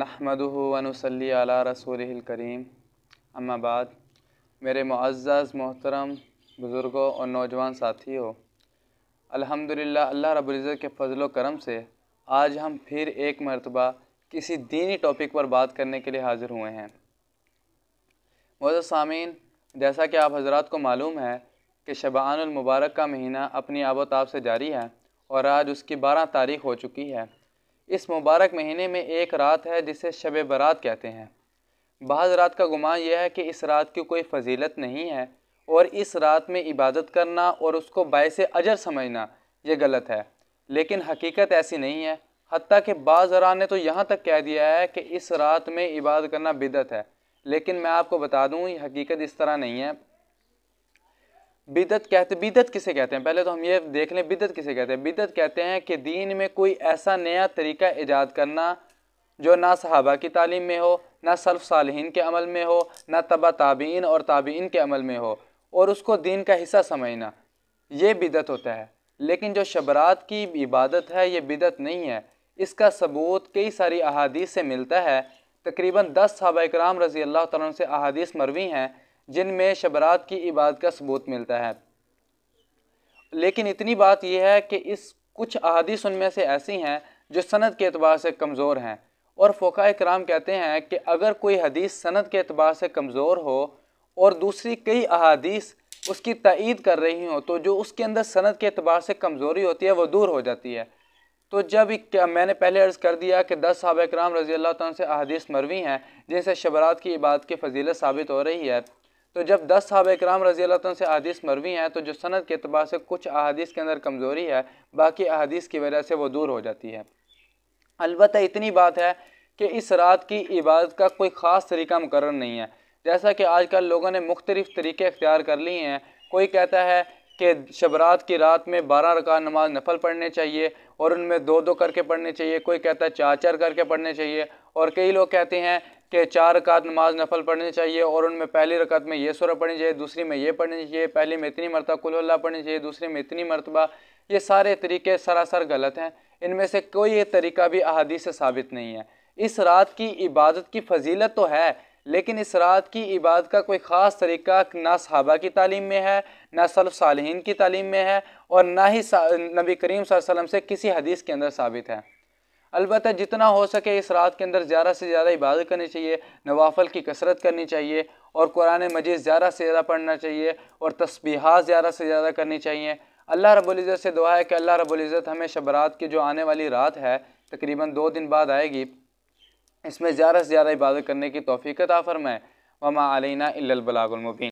नहमदनसली अला रसूल करीम अम्माबाद मेरे मुआज़ मोहतरम बुज़ुर्गों और नौजवान साथियों अल्हम्दुलिल्लाह अल्लाह रब्ज़त के फजल करम से आज हम फिर एक मरतबा किसी दीनी टॉपिक पर बात करने के लिए हाज़िर हुए हैं मोज़ सामीन जैसा कि आप हजरात को मालूम है कि शबानमबारक का महीना अपनी आबोताब से जारी है और आज उसकी बारह तारीख हो चुकी है इस मुबारक महीने में एक रात है जिसे शब बारात कहते हैं बाज़ रात का गुमान यह है कि इस रात की कोई फजीलत नहीं है और इस रात में इबादत करना और उसको बायस अजर समझना ये गलत है लेकिन हकीकत ऐसी नहीं है हती कि बाज़रा ने तो यहाँ तक कह दिया है कि इस रात में इबादत करना बिदत है लेकिन मैं आपको बता दूँ हकीकत इस तरह नहीं है बिदत कहते बिदत किसे कहते हैं पहले तो हम ये देख लें बिदत किसे कहते हैं बिदत कहते हैं कि दीन में कोई ऐसा नया तरीका ईजाद करना जो ना सहाबा की तालीम में हो ना सल्फ सालहीन के अमल में हो ना तबा ताबीन और ताबीन के अमल में हो और उसको दीन का हिस्सा समझना ये बिदत होता है लेकिन जो शबरात की इबादत है ये बिदत नहीं है इसका सबूत कई सारी अहादीस से मिलता है तकरीबन दस सहाबा कराम रज़ी अल्लाह तुम से अहादीस मरवी हैं जिनमें शबरात की इबादत का सबूत मिलता है लेकिन इतनी बात यह है कि इस कुछ अहादीस उनमें से ऐसी हैं जो सनद के अतबार से कमज़ोर हैं और फ़ोका कराम कहते हैं कि अगर कोई हदीस सनद के अतबार से कमज़ोर हो और दूसरी कई अहादीस उसकी तइद कर रही हों तो जो उसके अंदर सनद के अतबार से कमज़ोरी होती है वह दूर हो जाती है तो जब मैंने पहले अर्ज़ कर दिया कि दस सब कराम रज़ी अल्लाह से अदीस मरवी हैं जिनसे शबरात की इबादत की फजीलत साबित हो रही है तो जब दस साहब कराम रजी अल्लाह से अदीस मरवी हैं तो जो सनत के अतबार से कुछ अहादीस के अंदर कमज़ोरी है बाकी अदीस की वजह से वो दूर हो जाती है अलबत् इतनी बात है कि इस रात की इबादत का कोई ख़ास तरीका मुकर नहीं है जैसा कि आजकल लोगों ने मुख्तलिफ़ तरीके अख्तियार कर लिए हैं कोई कहता है कि शबरात की रात में बारह रका नमाज नफल पढ़ने चाहिए और उनमें दो दो करके पढ़ने चाहिए कोई कहता है चार चार करके पढ़ने चाहिए और कई लोग कहते हैं कि चार रकात नमाज नफल पढ़नी चाहिए और उनमें पहली रकात में ये सुरह पढ़नी चाहिए दूसरी में ये पढ़नी चाहिए पहली में इतनी मरतबा कुल्ला पढ़नी चाहिए दूसरी में इतनी मरतबा ये सारे तरीके सरासर गलत हैं इनमें से कोई ये तरीका भी अहादी से साबित नहीं है इस रात की इबादत की फजीलत तो है लेकिन इस रात की इबादत का कोई ख़ास तरीका ना सहाबा की तालीम में है ना सल्फ साल की तालीम में है और ना ही नबी करीम वसल्लम से किसी हदीस के अंदर साबित है अलबत्त जितना हो सके इस रात के अंदर ज़्यादा से ज़्यादा इबादत करनी चाहिए नवाफल की कसरत करनी चाहिए और कुरान मजीद ज़्यादा से ज़्यादा पढ़ना चाहिए और तस्बीहात ज़्यादा से ज़्यादा करनी चाहिए अल्लाह रबुल्ज़त से दुआ है कि अल्लाह रबुल्ज़त हमें शबरात की जो आने वाली रात है तकरीबन दो दिन बाद आएगी इसमें ज़्यादा से ज़्यादा इबादत करने की तोफ़ी अता फ़रमाए वमा अलैना इल्लबलागुलमुबीन